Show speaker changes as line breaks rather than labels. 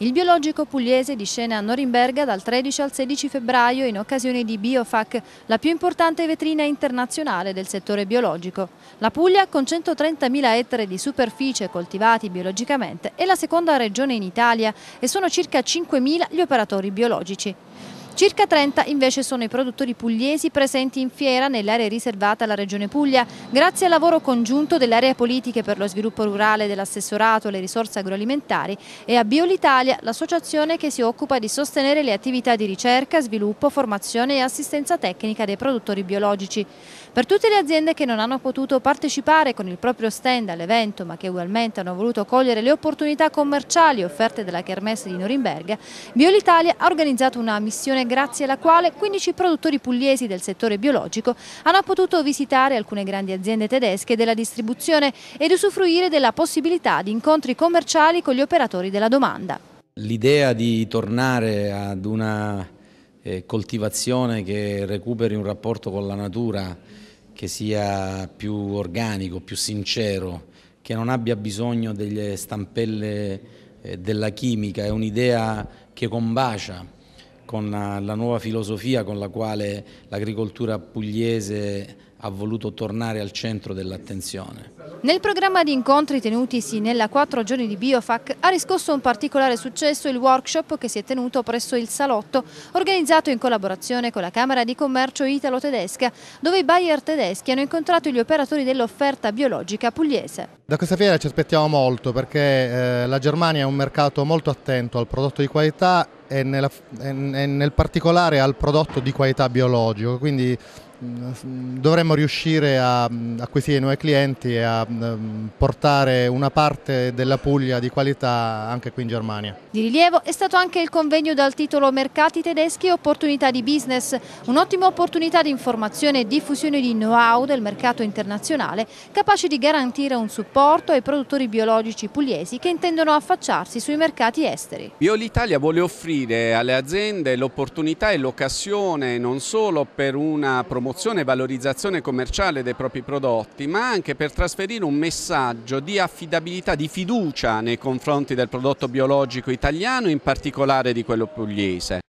Il biologico pugliese di scena a Norimberga dal 13 al 16 febbraio in occasione di Biofac, la più importante vetrina internazionale del settore biologico. La Puglia, con 130.000 ettari di superficie coltivati biologicamente, è la seconda regione in Italia e sono circa 5.000 gli operatori biologici. Circa 30 invece sono i produttori pugliesi presenti in fiera nell'area riservata alla Regione Puglia, grazie al lavoro congiunto dell'area politiche per lo sviluppo rurale dell'assessorato alle risorse agroalimentari e a BioLitalia, l'associazione che si occupa di sostenere le attività di ricerca, sviluppo, formazione e assistenza tecnica dei produttori biologici. Per tutte le aziende che non hanno potuto partecipare con il proprio stand all'evento, ma che ugualmente hanno voluto cogliere le opportunità commerciali offerte dalla Kermesse di Norimberga, BioLitalia ha organizzato una missione grazie alla quale 15 produttori pugliesi del settore biologico hanno potuto visitare alcune grandi aziende tedesche della distribuzione ed usufruire della possibilità di incontri commerciali con gli operatori della domanda.
L'idea di tornare ad una eh, coltivazione che recuperi un rapporto con la natura che sia più organico, più sincero, che non abbia bisogno delle stampelle eh, della chimica, è un'idea che combacia con eh, la nuova filosofia con la quale l'agricoltura pugliese ha voluto tornare al centro dell'attenzione.
Nel programma di incontri tenutisi nella quattro giorni di Biofac ha riscosso un particolare successo il workshop che si è tenuto presso il Salotto, organizzato in collaborazione con la Camera di Commercio Italo-Tedesca, dove i buyer tedeschi hanno incontrato gli operatori dell'offerta biologica pugliese.
Da questa fiera ci aspettiamo molto perché eh, la Germania è un mercato molto attento al prodotto di qualità e, nella, e, nel particolare al prodotto di qualità biologico, quindi mm, dovremmo riuscire a mm, acquisire nuovi clienti e a mm, portare una parte della Puglia di qualità anche qui in Germania.
Di rilievo è stato anche il convegno dal titolo Mercati tedeschi e opportunità di business, un'ottima opportunità di informazione e diffusione di know-how del mercato internazionale capace di garantire un supporto ai produttori biologici pugliesi che intendono affacciarsi sui mercati esteri.
Io l'Italia vuole offrire offrire alle aziende l'opportunità e l'occasione non solo per una promozione e valorizzazione commerciale dei propri prodotti, ma anche per trasferire un messaggio di affidabilità, di fiducia nei confronti del prodotto biologico italiano, in particolare di quello pugliese.